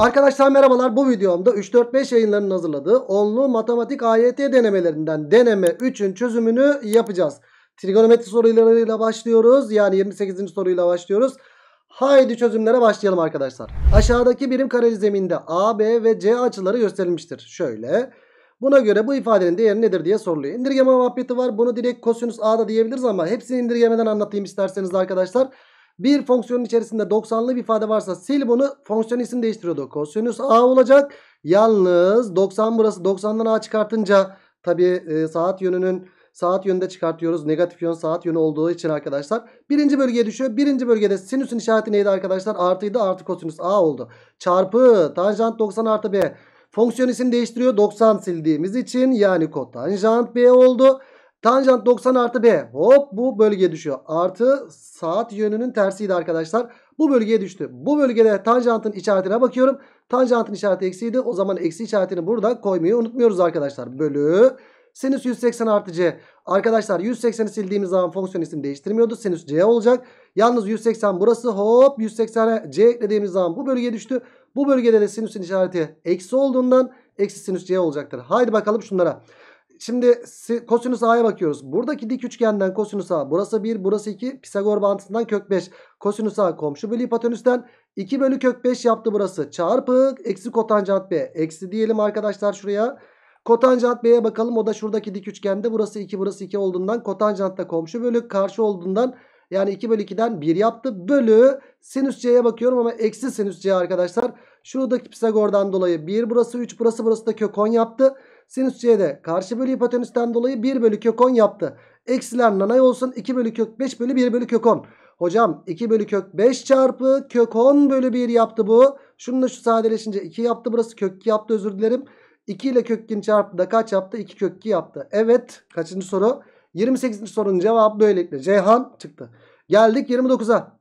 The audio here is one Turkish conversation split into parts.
Arkadaşlar merhabalar bu videomda 3-4-5 yayınlarının hazırladığı onlu matematik AYT denemelerinden deneme 3'ün çözümünü yapacağız. Trigonometri sorularıyla başlıyoruz yani 28. soruyla başlıyoruz. Haydi çözümlere başlayalım arkadaşlar. Aşağıdaki birim kareli zeminde A, B ve C açıları gösterilmiştir. Şöyle buna göre bu ifadenin değeri nedir diye soruluyor. İndirgeme muhabbeti var bunu direkt kosinüs A'da diyebiliriz ama hepsini indirgemeden anlatayım isterseniz arkadaşlar. Arkadaşlar. Bir fonksiyonun içerisinde 90'lı bir ifade varsa sil bunu fonksiyon isim değiştiriyordu. Kosinüs A olacak. Yalnız 90 burası 90'dan A çıkartınca tabi e, saat yönünün saat yönünde çıkartıyoruz. Negatif yön saat yönü olduğu için arkadaşlar. Birinci bölgeye düşüyor. Birinci bölgede sinüsün işareti neydi arkadaşlar? Artıydı artı kosinüs A oldu. Çarpı tanjant 90 artı B. Fonksiyon isim değiştiriyor 90 sildiğimiz için yani kotanjant B oldu. Tanjant 90 artı B. Hop bu bölgeye düşüyor. Artı saat yönünün tersiydi arkadaşlar. Bu bölgeye düştü. Bu bölgede tanjantın işaretine bakıyorum. Tanjantın işareti eksiydi. O zaman eksi işaretini burada koymayı unutmuyoruz arkadaşlar. Bölü sinüs 180 artı C. Arkadaşlar 180'i sildiğimiz zaman fonksiyon isim değiştirmiyordu. Sinüs C olacak. Yalnız 180 burası hop 180'e C eklediğimiz zaman bu bölgeye düştü. Bu bölgede de sinüsün işareti eksi olduğundan eksi sinüs C olacaktır. Haydi bakalım şunlara. Şunlara. Şimdi kosinüs a'ya bakıyoruz. Buradaki dik üçgenden kosinüs a. Burası 1, burası 2. Pisagor bantından kök 5. Kosinüs a komşu bölü hipotenüsten 2 bölü kök 5 yaptı burası. Çarpı eksi kotanjant b. Eksi diyelim arkadaşlar şuraya. Kotanjant b'ye bakalım. O da şuradaki dik üçgende. Burası 2, burası 2 olduğundan kotanjant da komşu bölü karşı olduğundan yani 2 bölü 2'den 1 yaptı. Bölü sinüs c'ye bakıyorum ama eksi sinüs c arkadaşlar. Şuradaki Pisagor'dan dolayı 1 burası 3 burası burası da kök 10 yaptı. Sinüs C'de karşı bölü hipotenüsten dolayı 1 bölü kök 10 yaptı. Eksiler nanay olsun 2 bölü kök 5 bölü 1 bölü kök 10. Hocam 2 bölü kök 5 çarpı kök 10 bölü 1 yaptı bu. Şununla şu sadeleşince 2 yaptı burası kök 2 yaptı özür dilerim. 2 ile kök 2'nin çarpı da kaç yaptı? 2 kök 2 yaptı. Evet kaçıncı soru? 28. sorunun cevabı böylelikle Ceyhan çıktı. Geldik 29'a.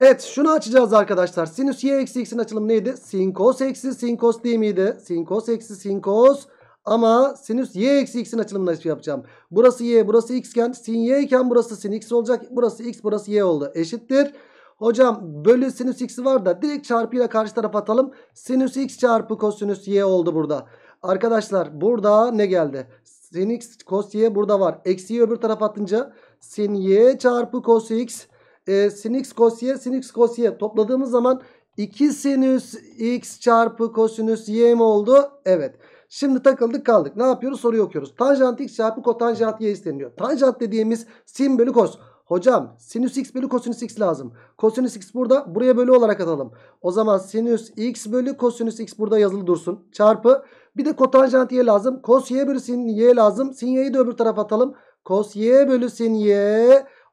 Evet şunu açacağız arkadaşlar. Sinüs y eksi x'in açılımı neydi? Sin cos eksi sin cos değil miydi? Sin cos eksi sin cos. Ama sinüs y eksi x'in açılımını şey yapacağım. Burası y burası x iken sin y iken burası sin x olacak. Burası x burası y oldu. Eşittir. Hocam bölü sinüs x'i var da direkt çarpıyla karşı tarafa atalım. Sinüs x çarpı kosinüs y oldu burada. Arkadaşlar burada ne geldi? Sin x cos y burada var. Eksiyi öbür tarafa atınca sin y çarpı cos x e, sin x cos sin x cos topladığımız zaman 2 sinüs x çarpı kosinüs y mi oldu? Evet. Şimdi takıldık kaldık. Ne yapıyoruz? Soruyu okuyoruz. Tanjant x çarpı kotanjant y isteniyor. Tanjant dediğimiz sin bölü kos. Hocam sinüs x bölü kosinüs x lazım. Kosinüs x burada. Buraya bölü olarak atalım. O zaman sinüs x bölü kosinüs x burada yazılı dursun. Çarpı. Bir de kotanjant y lazım. Kos y bölü sin y lazım. Sin y'yi de öbür tarafa atalım. Kos y bölü sin y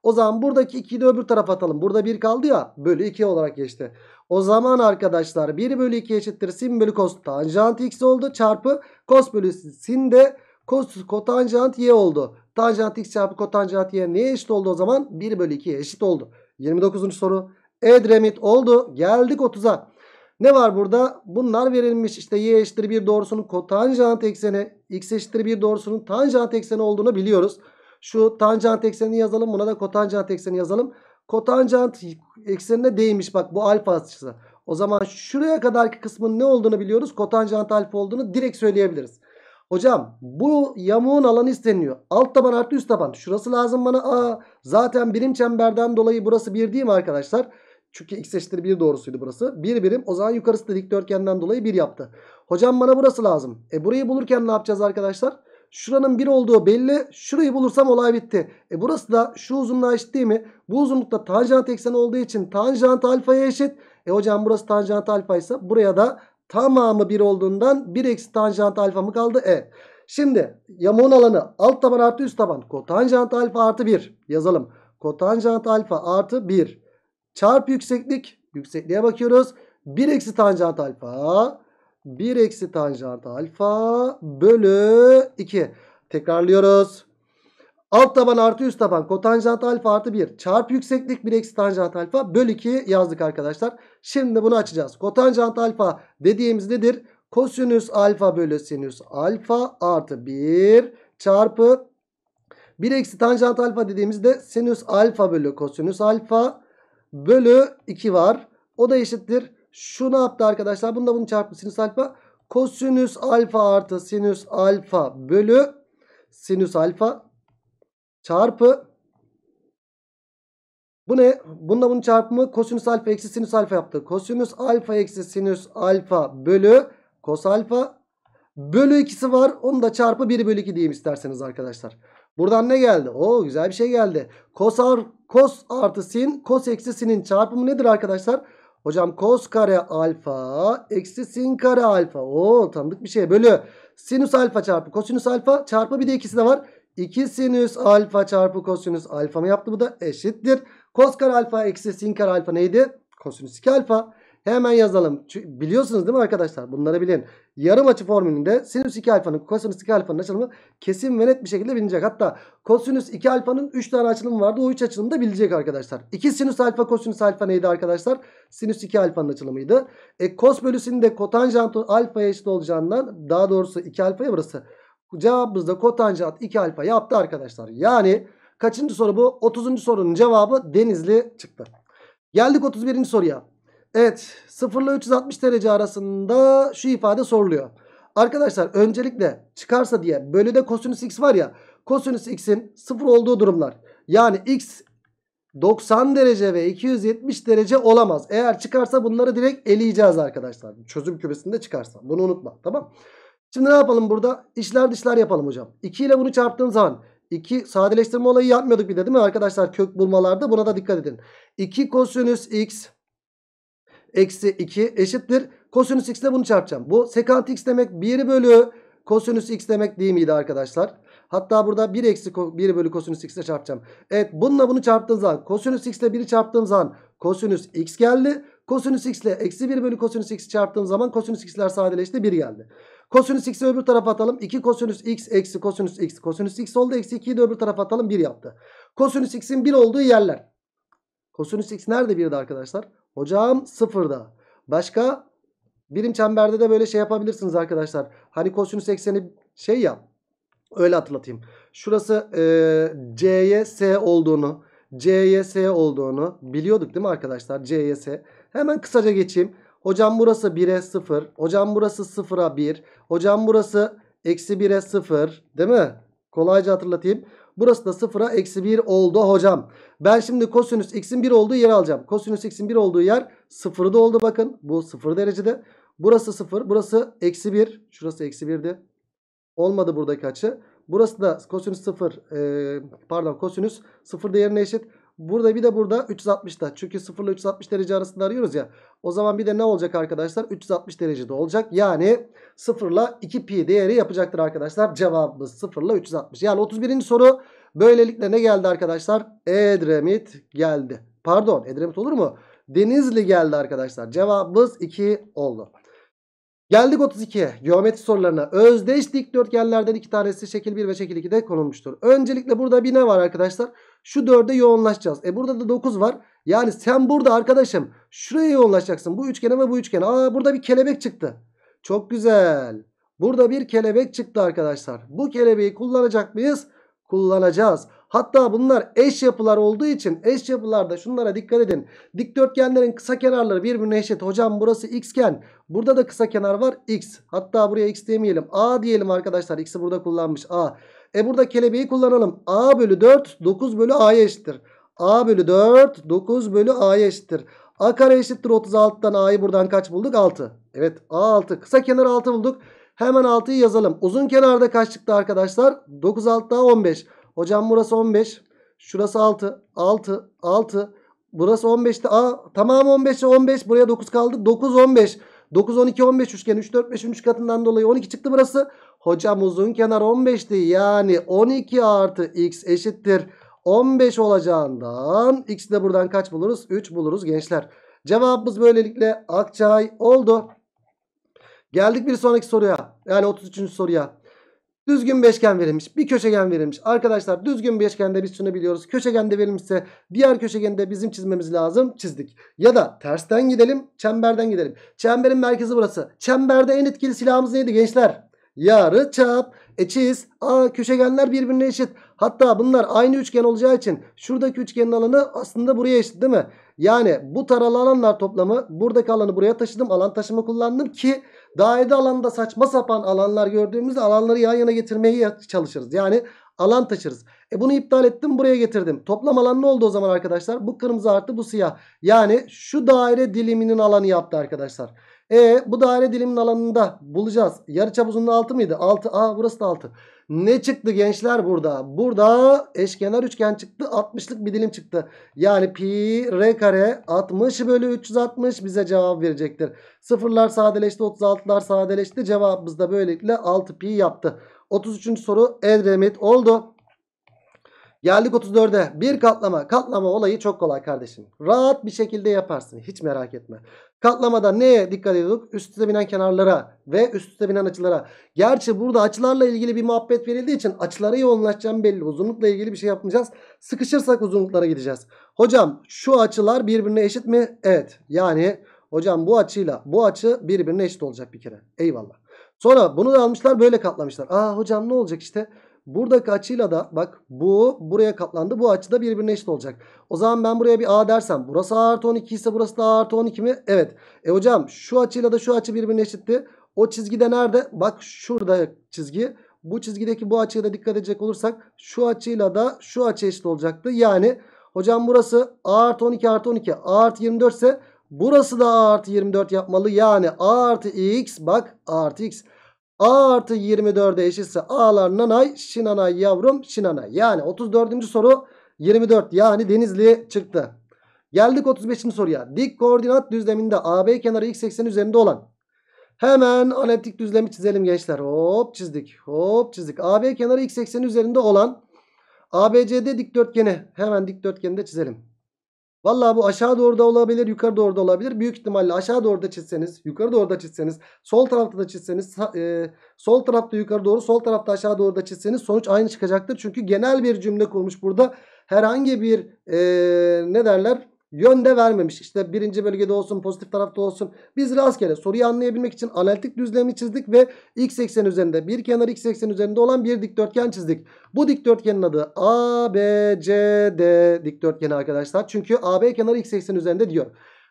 o zaman buradaki 2'yi de öbür tarafa atalım. Burada 1 kaldı ya. Bölü 2 olarak geçti. O zaman arkadaşlar 1 bölü 2 eşittir. Sin bölü cos tanjant x oldu. Çarpı cos bölü sin de cos kotanjant y oldu. Tanjant x çarpı kotanjant y neye eşit oldu o zaman? 1 bölü 2'ye eşit oldu. 29. soru. Edremit oldu. Geldik 30'a. Ne var burada? Bunlar verilmiş. İşte y eşittir 1 doğrusunun kotanjant ekseni, x eşittir 1 doğrusunun tanjant ekseni olduğunu biliyoruz. Şu tanjant eksenini yazalım. Buna da kotanjant eksenini yazalım. Kotanjant eksenine değmiş. Bak bu alfa açısı. O zaman şuraya kadarki kısmın ne olduğunu biliyoruz. Kotanjant alfa olduğunu direkt söyleyebiliriz. Hocam bu yamuğun alanı isteniyor. Alt taban artı üst taban. Şurası lazım bana. Aa, zaten birim çemberden dolayı burası bir değil mi arkadaşlar? Çünkü x eşittir bir doğrusuydu burası. bir birim. O zaman yukarısı da dikdörtgenden dolayı bir yaptı. Hocam bana burası lazım. E burayı bulurken ne yapacağız arkadaşlar? Şuranın 1 olduğu belli. Şurayı bulursam olay bitti. E burası da şu uzunluğa eşit değil mi? Bu uzunlukta tanjant ekseni olduğu için tanjant alfaya eşit. E hocam burası tanjant alfa ise buraya da tamamı 1 olduğundan 1 eksi tanjant alfa mı kaldı? Evet. Şimdi yamuğun alanı alt taban artı üst taban. Kotanjant alfa artı 1 yazalım. Kotanjant alfa artı 1 çarp yükseklik. Yüksekliğe bakıyoruz. 1 eksi tanjant alfa 1 eksi tanjant alfa bölü 2. Tekrarlıyoruz. Alt taban artı üst taban kotanjant alfa artı 1 çarpı yükseklik 1 eksi tanjant alfa bölü 2 yazdık arkadaşlar. Şimdi de bunu açacağız. Kotanjant alfa dediğimiz nedir? Kosinüs alfa bölü sinüs alfa artı 1 çarpı 1 eksi tanjant alfa dediğimizde sinüs alfa bölü kosinüs alfa bölü 2 var. O da eşittir. Şu ne yaptı arkadaşlar? Bunda bunun çarpımı sinüs alfa. Kosinüs alfa artı sinüs alfa bölü sinüs alfa çarpı bu ne? Bunda bunun çarpımı kosinüs alfa eksi sinüs alfa yaptı. Kosinüs alfa eksi sinüs alfa bölü kos alfa bölü ikisi var. Onu da çarpı 1 bölü 2 diyeyim isterseniz arkadaşlar. Buradan ne geldi? Oo güzel bir şey geldi. Kos, ar, kos artı sin kos eksi sinin çarpımı nedir arkadaşlar? Hocam kos kare alfa eksi sin kare alfa. Oo tanıdık bir şey. Bölü sinüs alfa çarpı kosinüs alfa çarpı bir de ikisi de var. 2 sinüs alfa çarpı kosinüs alfa mı yaptı bu da eşittir. Kos kare alfa eksi sin kare alfa neydi? Kosinüs 2 alfa. Hemen yazalım. biliyorsunuz değil mi arkadaşlar? Bunları bilin. Yarım açı formülünde sinüs 2 alfanın kosinüs 2 alfanın açılımı kesin ve net bir şekilde bilinecek. Hatta kosinüs 2 alfanın 3 tane açılımı vardı. O 3 açılımı da bilecek arkadaşlar. 2 sinüs alfa kosinüs alfa neydi arkadaşlar? Sinüs 2 alfanın açılımıydı. E kos bölüsünün de kotanjant alfaya eşit olacağından daha doğrusu 2 alfaya burası. Cevabımız da kotanjant 2 alfa yaptı arkadaşlar. Yani kaçıncı soru bu? 30. sorunun cevabı Denizli çıktı. Geldik 31. soruya. Evet 0 ile 360 derece arasında şu ifade soruluyor. Arkadaşlar öncelikle çıkarsa diye bölüde kosinüs x var ya. Kosinüs x'in 0 olduğu durumlar. Yani x 90 derece ve 270 derece olamaz. Eğer çıkarsa bunları direkt eleyeceğiz arkadaşlar. Çözüm kübesinde çıkarsa. Bunu unutma tamam. Şimdi ne yapalım burada? İşler dışlar yapalım hocam. 2 ile bunu çarptığım zaman 2 sadeleştirme olayı yapmıyorduk bir de değil mi arkadaşlar? Kök bulmalarda buna da dikkat edin. 2 kosinüs x eksi 2 eşittir. Kosinüs x ile bunu çarpacağım. Bu sekant x demek 1 bölü kosinüs x demek değil miydi arkadaşlar? Hatta burada 1 eksi 1 bölü kosinüs x ile çarpacağım. Evet bununla bunu çarptığım zaman kosinüs x ile 1'i çarptığım zaman kosinüs x geldi. Kosinüs x ile eksi 1 bölü kosinüs x çarptığım zaman kosinüs x'ler sadeleşti 1 geldi. Kosinüs x'i öbür tarafa atalım. 2 kosinüs x eksi kosinüs x. Kosinüs x oldu. Eksi 2'yi de öbür tarafa atalım 1 yaptı. Kosinüs x'in 1 olduğu yerler. Kosinüs x nerede birdi arkadaşlar? Hocam sıfırda. Başka birim çemberde de böyle şey yapabilirsiniz arkadaşlar. Hani kosinüs ekseni şey yap. Öyle hatırlatayım. Şurası e, C'ye S olduğunu, C'ye S olduğunu biliyorduk değil mi arkadaşlar? C'ye S. Hemen kısaca geçeyim. Hocam burası 1'e 0. Hocam burası 0'a 1. Hocam burası eksi 1'e 0. Değil mi? Kolayca hatırlatayım. Burası da sıfıra eksi 1 oldu hocam. Ben şimdi kosinüs x'in 1 olduğu yeri alacağım. Kosinüs x'in 1 olduğu yer sıfırda oldu bakın. Bu sıfır derecede. Burası sıfır. Burası eksi 1. Şurası eksi 1'di. Olmadı buradaki açı. Burası da kosinüs 0 e, pardon kosinüs 0 değerine eşit. Burada bir de burada 360'da. Çünkü 0 ile 360 derece arasında arıyoruz ya. O zaman bir de ne olacak arkadaşlar? 360 derecede olacak. Yani 0 ile 2pi değeri yapacaktır arkadaşlar. Cevabımız 0 ile 360. Yani 31. soru böylelikle ne geldi arkadaşlar? Edremit geldi. Pardon Edremit olur mu? Denizli geldi arkadaşlar. Cevabımız 2 oldu. Geldik 32 Geometri sorularına. Özdeş dikdörtgenlerden iki tanesi şekil 1 ve şekil 2'de konulmuştur. Öncelikle burada bir ne var Arkadaşlar şu 4'e yoğunlaşacağız. E burada da 9 var. Yani sen burada arkadaşım şuraya yoğunlaşacaksın. Bu üçgene ve bu üçgene. Aa burada bir kelebek çıktı. Çok güzel. Burada bir kelebek çıktı arkadaşlar. Bu kelebeği kullanacak mıyız? Kullanacağız. Hatta bunlar eş yapılar olduğu için eş yapılarda şunlara dikkat edin. Dikdörtgenlerin kısa kenarları birbirine eşit. Hocam burası x xken. Burada da kısa kenar var x. Hatta buraya x demeyelim. A diyelim arkadaşlar. X'i burada kullanmış A. E burada kelebeği kullanalım. A bölü 4 9 bölü A'ya eşittir. A bölü 4 9 bölü A'ya eşittir. A kare eşittir 36'dan A'yı buradan kaç bulduk? 6. Evet A 6. Kısa kenar 6 bulduk. Hemen 6'yı yazalım. Uzun kenarda kaç çıktı arkadaşlar? 9 6 daha 15. Hocam burası 15. Şurası 6. 6. 6. Burası 15'ti. A tamam 15'e 15. Buraya 9 kaldı. 9 15. 9, 12, 15 üçgen 3, 4, 5'in 3 katından dolayı 12 çıktı burası. Hocam uzun kenar 15'ti. Yani 12 artı x eşittir. 15 olacağından x'i de buradan kaç buluruz? 3 buluruz gençler. Cevabımız böylelikle Akçay oldu. Geldik bir sonraki soruya. Yani 33. soruya. Düzgün beşgen verilmiş. Bir köşegen verilmiş. Arkadaşlar düzgün beşgende biz şunu biliyoruz. Köşegende verilmişse diğer köşegende bizim çizmemiz lazım. Çizdik. Ya da tersten gidelim. Çemberden gidelim. Çemberin merkezi burası. Çemberde en etkili silahımız neydi gençler? yarı çap. E çiz. Aa köşegenler birbirine eşit. Hatta bunlar aynı üçgen olacağı için şuradaki üçgenin alanı aslında buraya eşit değil mi? Yani bu taralı alanlar toplamı buradaki alanı buraya taşıdım. Alan taşıma kullandım ki dairede alanda saçma sapan alanlar gördüğümüzde alanları yan yana getirmeyi çalışırız. Yani alan taşırız. E bunu iptal ettim buraya getirdim. Toplam alan ne oldu o zaman arkadaşlar? Bu kırmızı artı bu siyah. Yani şu daire diliminin alanı yaptı arkadaşlar. E bu daire diliminin alanında bulacağız. Yarıçap uzunluğu 6 mıydı? 6. A, burası da 6. Ne çıktı gençler burada? Burada eşkenar üçgen çıktı. 60'lık bir dilim çıktı. Yani pi r kare 60 bölü 360 bize cevap verecektir. Sıfırlar sadeleşti. 36'lar sadeleşti. Cevabımız da böylelikle 6 pi yaptı. 33. soru Edremit oldu. Geldik 34'e. Bir katlama. Katlama olayı çok kolay kardeşim. Rahat bir şekilde yaparsın. Hiç merak etme. Katlamada neye dikkat ediyorduk? Üst üste binen kenarlara ve üst üste binen açılara. Gerçi burada açılarla ilgili bir muhabbet verildiği için açılara yoğunlaşacağım belli. Uzunlukla ilgili bir şey yapmayacağız. Sıkışırsak uzunluklara gideceğiz. Hocam şu açılar birbirine eşit mi? Evet. Yani hocam bu açıyla bu açı birbirine eşit olacak bir kere. Eyvallah. Sonra bunu da almışlar böyle katlamışlar. Aa hocam ne olacak işte? Buradaki açıyla da bak bu buraya katlandı. Bu açıda birbirine eşit olacak. O zaman ben buraya bir A dersem burası A artı 12 ise burası da A artı 12 mi? Evet. E hocam şu açıyla da şu açı birbirine eşitti. O çizgide nerede? Bak şurada çizgi. Bu çizgideki bu açıya da dikkat edecek olursak şu açıyla da şu açı eşit olacaktı. Yani hocam burası A artı 12 artı 12 A artı 24 ise burası da A artı 24 yapmalı. Yani A artı X bak A artı X. A artı 24'e eşitse A'lar nanay, şinanay yavrum şinanay. Yani 34. soru 24 yani Denizli çıktı. Geldik 35. soruya. Dik koordinat düzleminde AB kenarı x ekseni üzerinde olan. Hemen analitik düzlemi çizelim gençler. Hop çizdik. Hop çizdik. AB kenarı x ekseni üzerinde olan ABCD dikdörtgeni. Hemen dikdörtgeni de çizelim. Valla bu aşağı doğru da olabilir yukarı doğru da olabilir. Büyük ihtimalle aşağı doğru da çizseniz yukarı doğru da çizseniz sol tarafta da çizseniz e, sol tarafta yukarı doğru sol tarafta aşağı doğru da çizseniz sonuç aynı çıkacaktır. Çünkü genel bir cümle kurmuş burada herhangi bir e, ne derler yönde vermemiş. İşte birinci bölgede olsun pozitif tarafta olsun. Biz rastgele soruyu anlayabilmek için analitik düzlemi çizdik ve x eksen üzerinde bir kenar x eksen üzerinde olan bir dikdörtgen çizdik. Bu dikdörtgenin adı ABCD dikdörtgeni arkadaşlar. Çünkü AB kenarı x eksen üzerinde diyor.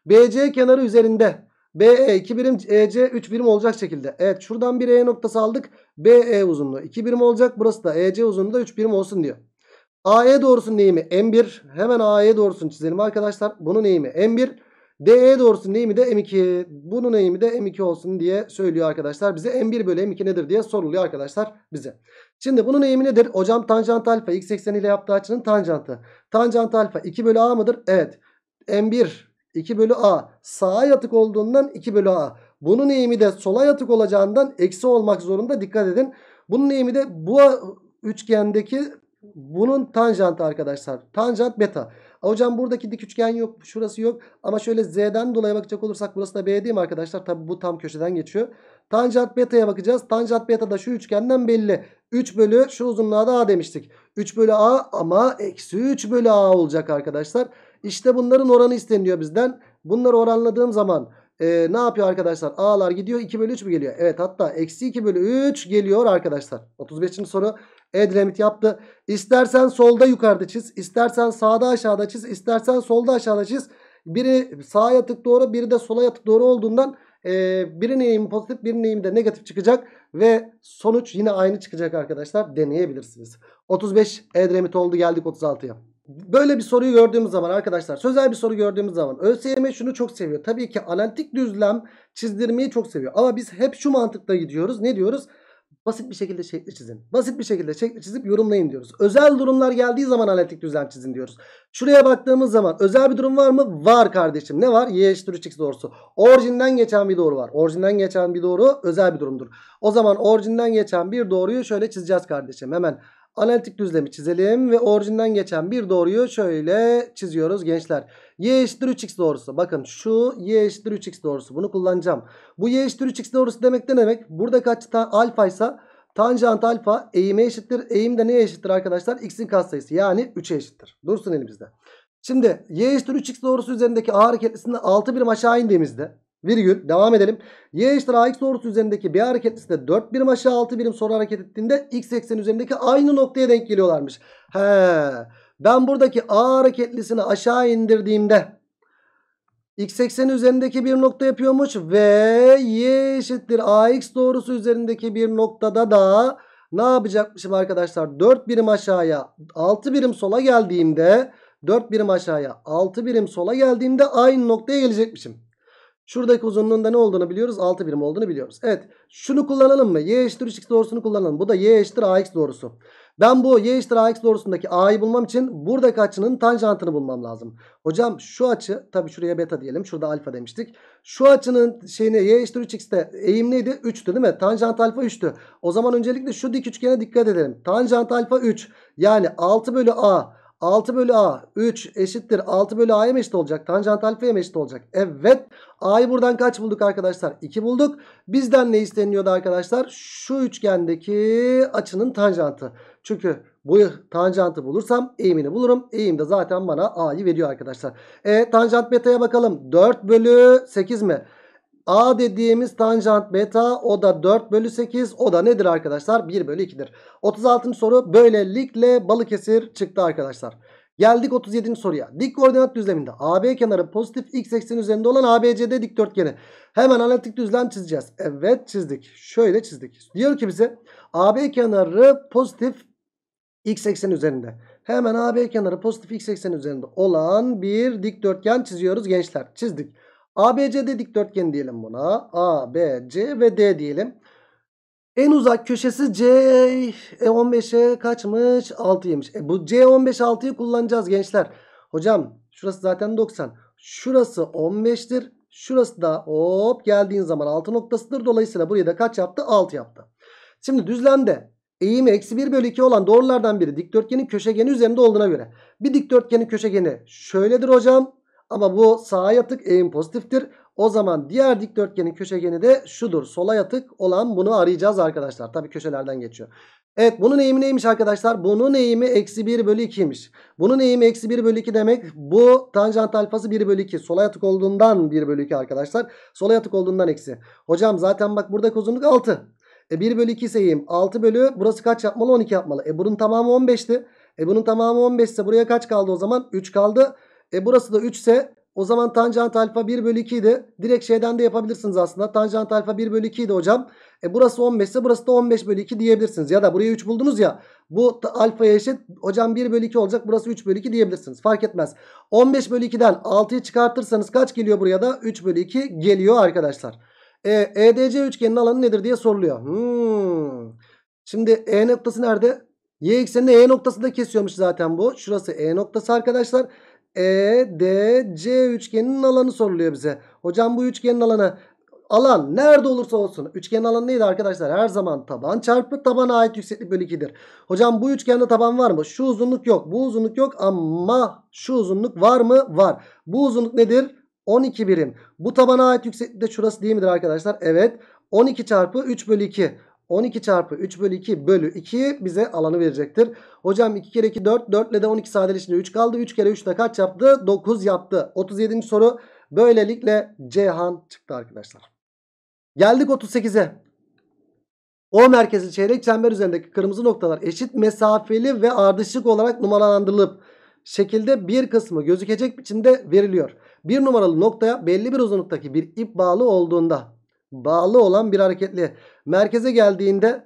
BC kenarı üzerinde. BE 2 birim EC 3 birim olacak şekilde. Evet şuradan bir E noktası aldık. BE uzunluğu 2 birim olacak. Burası da EC uzunluğu da 3 birim olsun diyor. AE doğrusunun eğimi M1. Hemen AE doğrusunu çizelim arkadaşlar. Bunun eğimi M1. DE doğrusunun eğimi de M2. Bunun eğimi de M2 olsun diye söylüyor arkadaşlar. Bize M1 bölü M2 nedir diye soruluyor arkadaşlar bize. Şimdi bunun eğimi nedir? Hocam tanjant alfa x ekseni ile yaptığı açının tanjantı. Tanjant alfa 2 bölü A mıdır? Evet. M1 2 bölü A sağa yatık olduğundan 2 bölü A. Bunun eğimi de sola yatık olacağından eksi olmak zorunda dikkat edin. Bunun eğimi de bu üçgendeki bunun tanjantı arkadaşlar. Tanjant beta. Hocam buradaki dik üçgen yok. Şurası yok. Ama şöyle z'den dolayı bakacak olursak burası da b değil mi arkadaşlar? Tabi bu tam köşeden geçiyor. Tanjant beta'ya bakacağız. Tanjant beta da şu üçgenden belli. 3 bölü şu uzunluğa da a demiştik. 3 bölü a ama eksi 3 bölü a olacak arkadaşlar. İşte bunların oranı isteniyor bizden. Bunları oranladığım zaman e, ne yapıyor arkadaşlar? A'lar gidiyor 2 bölü 3 mü geliyor? Evet hatta eksi 2 bölü 3 geliyor arkadaşlar. 35. soru. Edremit yaptı. İstersen solda yukarıda çiz. istersen sağda aşağıda çiz. istersen solda aşağıda çiz. Biri sağa yatık doğru biri de sola yatık doğru olduğundan e, birinin eğimi pozitif birinin eğimi de negatif çıkacak. Ve sonuç yine aynı çıkacak arkadaşlar. Deneyebilirsiniz. 35 Edremit oldu geldik 36'ya. Böyle bir soruyu gördüğümüz zaman arkadaşlar sözel bir soru gördüğümüz zaman ÖSYM şunu çok seviyor. Tabii ki analitik düzlem çizdirmeyi çok seviyor. Ama biz hep şu mantıkla gidiyoruz. Ne diyoruz? Basit bir şekilde şekli çizin. Basit bir şekilde şekli çizip yorumlayın diyoruz. Özel durumlar geldiği zaman analitik düzlem çizin diyoruz. Şuraya baktığımız zaman özel bir durum var mı? Var kardeşim. Ne var? Y eşittir 3x doğrusu. Orijinden geçen bir doğru var. Orijinden geçen bir doğru özel bir durumdur. O zaman orijinden geçen bir doğruyu şöyle çizeceğiz kardeşim. Hemen Analitik düzlemi çizelim ve orijinden geçen bir doğruyu şöyle çiziyoruz gençler. Y eşittir 3x doğrusu. Bakın şu y eşittir 3x doğrusu. Bunu kullanacağım. Bu y eşittir 3x doğrusu demek ne demek? burada açı alfa ise tanjant alfa eğime eşittir. Eğim de neye eşittir arkadaşlar? X'in katsayısı yani 3'e eşittir. Dursun elimizde. Şimdi y eşittir 3x doğrusu üzerindeki a hareketlisinde 6 birim aşağı indiğimizde Virgül devam edelim. Y eşittir AX doğrusu üzerindeki bir hareketlisi de 4 birim aşağı 6 birim sonra hareket ettiğinde X eksen üzerindeki aynı noktaya denk geliyorlarmış. He. Ben buradaki A hareketlisini aşağı indirdiğimde X ekseni üzerindeki bir nokta yapıyormuş ve Y eşittir AX doğrusu üzerindeki bir noktada da ne yapacakmışım arkadaşlar? 4 birim aşağıya 6 birim sola geldiğimde 4 birim aşağıya 6 birim sola geldiğimde aynı noktaya gelecekmişim. Şuradaki uzunluğun da ne olduğunu biliyoruz. 6 birim olduğunu biliyoruz. Evet şunu kullanalım mı? Y eşittir 3x doğrusunu kullanalım. Bu da y eşittir ax doğrusu. Ben bu y eşittir ax doğrusundaki a'yı bulmam için buradaki açının tanjantını bulmam lazım. Hocam şu açı tabii şuraya beta diyelim. Şurada alfa demiştik. Şu açının şeyine y eşittir 3x'te eğim neydi? 3'tü değil mi? Tanjant alfa 3'tü. O zaman öncelikle şu dik üçgene dikkat edelim. Tanjant alfa 3 yani 6 bölü a 6 bölü a 3 eşittir 6 bölü a'ya mı eşit olacak? Tanjant alfaya mı eşit olacak? Evet. A'yı buradan kaç bulduk arkadaşlar? 2 bulduk. Bizden ne isteniyordu arkadaşlar? Şu üçgendeki açının tanjantı. Çünkü bu tanjantı bulursam eğimini bulurum. Eğim de zaten bana a'yı veriyor arkadaşlar. E tanjant beta'ya bakalım. 4 bölü 8 mi? A dediğimiz tanjant beta o da 4 bölü 8 o da nedir arkadaşlar? 1 bölü 2'dir. 36. soru böylelikle Balıkesir çıktı arkadaşlar. Geldik 37. soruya. Dik koordinat düzleminde AB kenarı pozitif x ekseni üzerinde olan ABC'de dikdörtgeni. Hemen analitik düzlem çizeceğiz. Evet çizdik. Şöyle çizdik. Diyor ki bize AB kenarı pozitif x ekseni üzerinde. Hemen AB kenarı pozitif x ekseni üzerinde olan bir dikdörtgen çiziyoruz gençler. Çizdik. ABC ABCD dikdörtgen diyelim buna. A, B, C ve D diyelim. En uzak köşesi C e 15'e kaçmış? 6'ymış. E bu C 15 6'yı kullanacağız gençler. Hocam şurası zaten 90. Şurası 15'tir. Şurası da hop geldiğin zaman 6 noktasıdır. Dolayısıyla buraya da kaç yaptı? 6 yaptı. Şimdi düzlemde eğimi eksi 1 bölü 2 olan doğrulardan biri dikdörtgenin köşegeni üzerinde olduğuna göre. Bir dikdörtgenin köşegeni şöyledir hocam. Ama bu sağa yatık eğim pozitiftir. O zaman diğer dikdörtgenin köşegeni de şudur. Sola yatık olan bunu arayacağız arkadaşlar. Tabii köşelerden geçiyor. Evet bunun eğimi neymiş arkadaşlar? Bunun eğimi eksi 1 bölü 2'ymiş. Bunun eğimi eksi 1 bölü 2 demek. Bu tanjant alfası 1 bölü 2. Sola yatık olduğundan 1 bölü 2 arkadaşlar. Sola yatık olduğundan eksi. Hocam zaten bak burada uzunluk 6. E 1 bölü 2 ise eğim 6 bölü. Burası kaç yapmalı? 12 yapmalı. E bunun tamamı 15'ti. E bunun tamamı 15 ise buraya kaç kaldı o zaman? 3 kaldı. E burası da 3 ise o zaman tanjant alfa 1 bölü 2 idi. Direkt şeyden de yapabilirsiniz aslında. Tanjant alfa 1 bölü 2 idi hocam. E burası 15 ise burası da 15 bölü 2 diyebilirsiniz. Ya da buraya 3 buldunuz ya. Bu alfaya eşit hocam 1 bölü 2 olacak. Burası 3 bölü 2 diyebilirsiniz. Fark etmez. 15 bölü 2'den 6'yı çıkartırsanız kaç geliyor buraya da? 3 bölü 2 geliyor arkadaşlar. E, EDC üçgenin alanı nedir diye soruluyor. Hmm. Şimdi E noktası nerede? Y eksenini E noktasında kesiyormuş zaten bu. Şurası E noktası arkadaşlar. E, D, C üçgeninin alanı soruluyor bize. Hocam bu üçgenin alanı alan nerede olursa olsun. Üçgenin alanı neydi arkadaşlar? Her zaman taban çarpı tabana ait yükseklik bölü 2'dir. Hocam bu üçgende taban var mı? Şu uzunluk yok. Bu uzunluk yok ama şu uzunluk var mı? Var. Bu uzunluk nedir? 12 birim. Bu tabana ait yükseklik de şurası değil midir arkadaşlar? Evet. 12 çarpı 3 bölü 2. 12 çarpı 3 bölü 2 bölü 2 bize alanı verecektir. Hocam 2 kere 2 4. 4 ile de 12 sadeleşince 3 kaldı. 3 kere 3 de kaç yaptı? 9 yaptı. 37. soru böylelikle Ceyhan çıktı arkadaşlar. Geldik 38'e. O merkezli çeyrek çember üzerindeki kırmızı noktalar eşit mesafeli ve ardışık olarak numaralandırılıp şekilde bir kısmı gözükecek biçimde veriliyor. Bir numaralı noktaya belli bir uzunluktaki bir ip bağlı olduğunda bağlı olan bir hareketli merkeze geldiğinde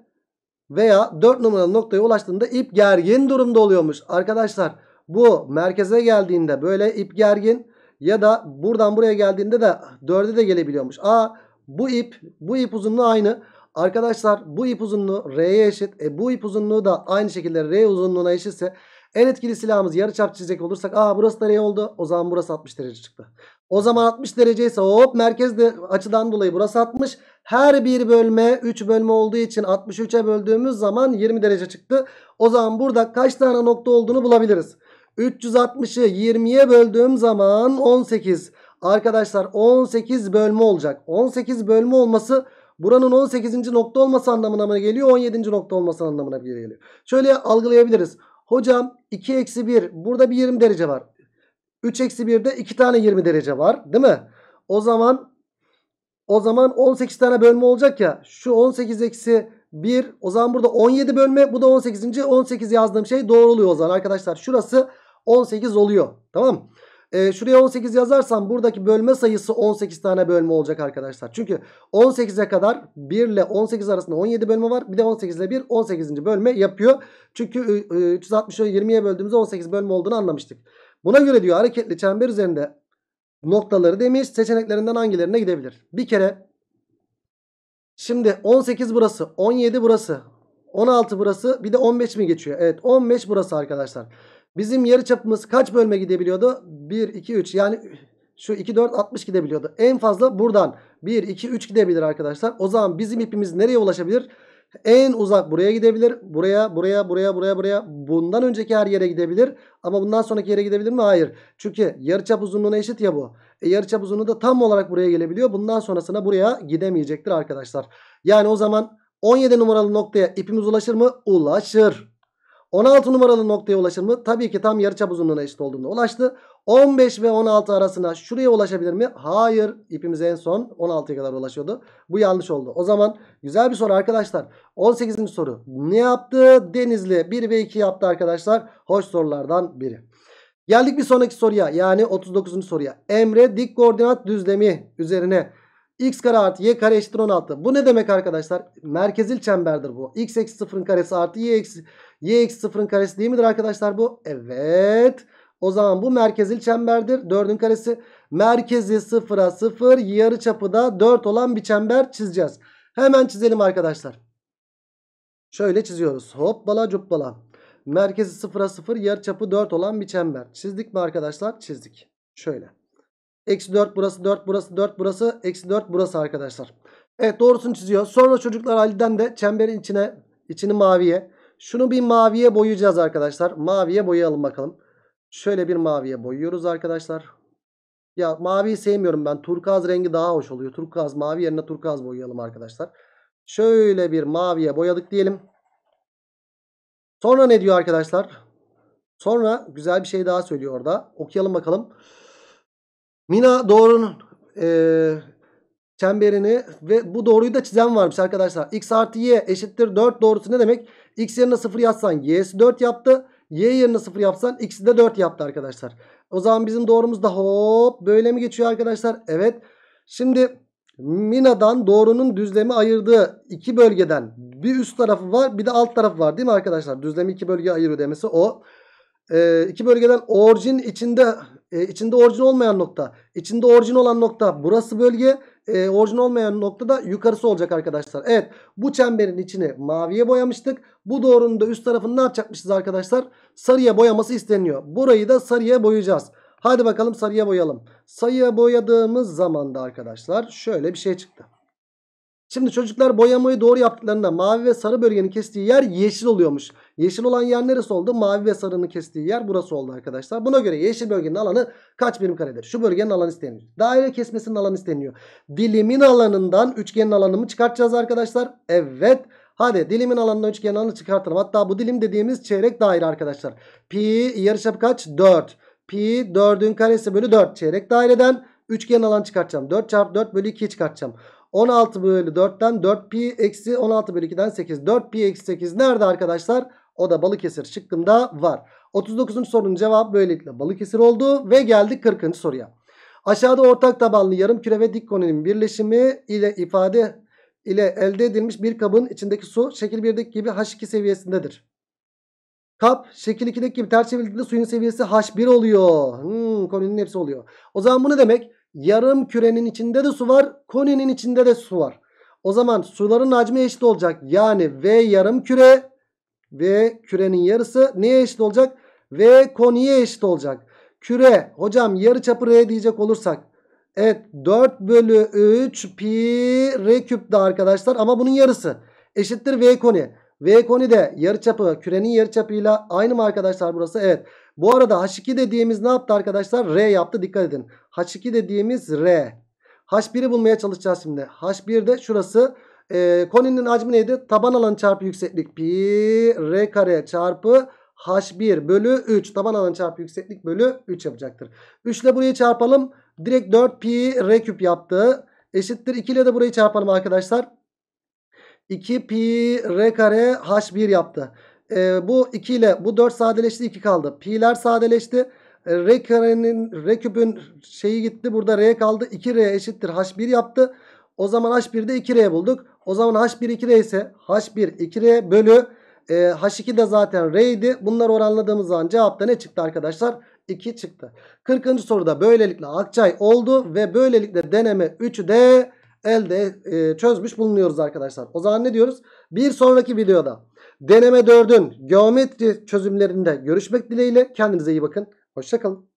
veya 4 numaralı noktaya ulaştığında ip gergin durumda oluyormuş. Arkadaşlar bu merkeze geldiğinde böyle ip gergin ya da buradan buraya geldiğinde de 4'e de gelebiliyormuş. Aa bu ip bu ip uzunluğu aynı. Arkadaşlar bu ip uzunluğu R'ye eşit. E, bu ip uzunluğu da aynı şekilde R uzunluğuna eşitse en etkili silahımız yarı çap çizecek olursak. Aa burası nereye oldu? O zaman burası 60 derece çıktı. O zaman 60 derece ise hop merkez de, açıdan dolayı burası 60. Her bir bölme 3 bölme olduğu için 63'e böldüğümüz zaman 20 derece çıktı. O zaman burada kaç tane nokta olduğunu bulabiliriz. 360'ı 20'ye böldüğüm zaman 18. Arkadaşlar 18 bölme olacak. 18 bölme olması buranın 18. nokta olması anlamına mı geliyor? 17. nokta olması anlamına geliyor. Şöyle algılayabiliriz. Hocam 2 eksi 1 burada bir 20 derece var. 3 eksi 1'de 2 tane 20 derece var değil mi? O zaman o zaman 18 tane bölme olacak ya. Şu 18 eksi 1 o zaman burada 17 bölme bu da 18. 18 yazdığım şey doğru oluyor o zaman arkadaşlar. Şurası 18 oluyor. Tamam mı? E, şuraya 18 yazarsam buradaki bölme sayısı 18 tane bölme olacak arkadaşlar. Çünkü 18'e kadar 1 ile 18 arasında 17 bölme var. Bir de 18 ile 1 18. bölme yapıyor. Çünkü e, 360'ı 20'ye böldüğümüzde 18 bölme olduğunu anlamıştık. Buna göre diyor hareketli çember üzerinde noktaları demiş. Seçeneklerinden hangilerine gidebilir? Bir kere şimdi 18 burası, 17 burası, 16 burası bir de 15 mi geçiyor? Evet 15 burası arkadaşlar. Bizim yarı çapımız kaç bölme gidebiliyordu? 1, 2, 3 yani şu 2, 4, 60 gidebiliyordu. En fazla buradan 1, 2, 3 gidebilir arkadaşlar. O zaman bizim ipimiz nereye ulaşabilir? En uzak buraya gidebilir. Buraya, buraya, buraya, buraya, buraya. Bundan önceki her yere gidebilir. Ama bundan sonraki yere gidebilir mi? Hayır. Çünkü yarıçap uzunluğuna eşit ya bu. E, yarıçap uzunluğu da tam olarak buraya gelebiliyor. Bundan sonrasına buraya gidemeyecektir arkadaşlar. Yani o zaman 17 numaralı noktaya ipimiz ulaşır mı? Ulaşır. 16 numaralı noktaya ulaşır mı? Tabii ki tam yarıçap uzunluğuna eşit olduğunda ulaştı. 15 ve 16 arasına şuraya ulaşabilir mi? Hayır. İpimiz en son 16'ya kadar ulaşıyordu. Bu yanlış oldu. O zaman güzel bir soru arkadaşlar. 18. soru. Ne yaptı? Denizli 1 ve 2 yaptı arkadaşlar. Hoş sorulardan biri. Geldik bir sonraki soruya. Yani 39. soruya. Emre dik koordinat düzlemi üzerine x kare artı y kare eşittir 16. Bu ne demek arkadaşlar? Merkezil çemberdir bu. x eksi 0'ın karesi artı y eksi Y eksi 0'ın karesi değil midir arkadaşlar bu? Evet. O zaman bu merkezil çemberdir. 4'ün karesi. Merkezi 0'a 0 yarı çapı da 4 olan bir çember çizeceğiz. Hemen çizelim arkadaşlar. Şöyle çiziyoruz. Hoppala cuppala. Merkezi 0'a 0 yarı çapı 4 olan bir çember. Çizdik mi arkadaşlar? Çizdik. Şöyle. Eksi 4 burası 4 burası 4 burası. Eksi 4 burası arkadaşlar. Evet doğrusunu çiziyor. Sonra çocuklar Ali'den de çemberin içine içini maviye şunu bir maviye boyayacağız arkadaşlar. Maviye boyayalım bakalım. Şöyle bir maviye boyuyoruz arkadaşlar. Ya maviyi sevmiyorum ben. Turkuaz rengi daha hoş oluyor. Turkuaz mavi yerine turkuaz boyayalım arkadaşlar. Şöyle bir maviye boyadık diyelim. Sonra ne diyor arkadaşlar? Sonra güzel bir şey daha söylüyor orada. Okuyalım bakalım. Mina doğrunun e, çemberini ve bu doğruyu da çizen varmış arkadaşlar. X artı Y eşittir 4 doğrusu ne demek? X yerine 0 yazsan y'si 4 yaptı. Y yerine 0 yapsan x'i de 4 yaptı arkadaşlar. O zaman bizim doğrumuz da hop böyle mi geçiyor arkadaşlar? Evet. Şimdi Mina'dan doğrunun düzlemi ayırdığı iki bölgeden bir üst tarafı var bir de alt tarafı var değil mi arkadaşlar? Düzlemi iki bölge ayırıyor demesi o. Ee, iki bölgeden orijin içinde e, içinde orijin olmayan nokta içinde orijin olan nokta burası bölge e, ee, orijin olmayan noktada yukarısı olacak arkadaşlar. Evet bu çemberin içini maviye boyamıştık. Bu doğrunun da üst tarafını ne yapacakmışız arkadaşlar? Sarıya boyaması isteniyor. Burayı da sarıya boyayacağız. Hadi bakalım sarıya boyalım. Sarıya boyadığımız zaman da arkadaşlar şöyle bir şey çıktı. Şimdi çocuklar boyamayı doğru yaptıklarında mavi ve sarı bölgenin kestiği yer yeşil oluyormuş. Yeşil olan yer neresi oldu? Mavi ve sarının kestiği yer burası oldu arkadaşlar. Buna göre yeşil bölgenin alanı kaç birim karedir? Şu bölgenin alanı isteniyor. Daire kesmesinin alanı isteniyor. Dilimin alanından üçgenin alanını çıkartacağız arkadaşlar? Evet. Hadi dilimin alanından üçgenin alanını çıkartalım. Hatta bu dilim dediğimiz çeyrek daire arkadaşlar. Pi yarıçapı kaç? 4. Pi 4'ün karesi bölü 4 çeyrek daireden üçgen alan çıkartacağım. 4 çarpı 4 bölü 2'yi çıkartacağım. 16 bölü 4'ten 4 pi eksi 16 bölü 2'den 8. 4 pi eksi 8 nerede arkadaşlar? O da Balıkesir çıktığımda var. 39. sorunun cevabı böylelikle Balıkesir oldu. Ve geldik 40. soruya. Aşağıda ortak tabanlı yarım küre ve dik koninin birleşimi ile ifade ile elde edilmiş bir kabın içindeki su şekil 1'deki gibi H2 seviyesindedir. Kap şekil 2'deki gibi ters çevrildiğinde suyun seviyesi H1 oluyor. Hmm, koninin hepsi oluyor. O zaman bu ne demek? Yarım kürenin içinde de su var. Koninin içinde de su var. O zaman suların hacmi eşit olacak. Yani V yarım küre V kürenin yarısı neye eşit olacak? V koniye eşit olacak. Küre hocam yarı çapı R diyecek olursak. Evet 4 bölü 3 pi R küptü arkadaşlar ama bunun yarısı. Eşittir V koni. V koni de yarı çapı kürenin yarı çapıyla aynı mı arkadaşlar burası? Evet. Bu arada H2 dediğimiz ne yaptı arkadaşlar? R yaptı dikkat edin. H2 dediğimiz R. H1'i bulmaya çalışacağız şimdi. H1 de şurası e, ee, koninin hacmi neydi? Taban alan çarpı yükseklik pi r kare çarpı h1 bölü 3. Taban alan çarpı yükseklik bölü 3 yapacaktır. 3 ile burayı çarpalım. Direkt 4 pi r küp yaptı. Eşittir 2 ile de burayı çarpalım arkadaşlar. 2 pi r kare h1 yaptı. E, bu 2 ile bu 4 sadeleşti 2 kaldı. Pi'ler sadeleşti. Ee, r karenin R küpün şeyi gitti. Burada R kaldı. 2R eşittir H1 yaptı. O zaman H1'de 2R bulduk. O zaman H1 2R ise H1 2R bölü e, H2 de zaten R idi. Bunları oranladığımız zaman cevapta ne çıktı arkadaşlar? 2 çıktı. 40. soruda böylelikle Akçay oldu ve böylelikle deneme 3'ü de elde e, çözmüş bulunuyoruz arkadaşlar. O zaman ne diyoruz? Bir sonraki videoda deneme 4'ün geometri çözümlerinde görüşmek dileğiyle. Kendinize iyi bakın. Hoşçakalın.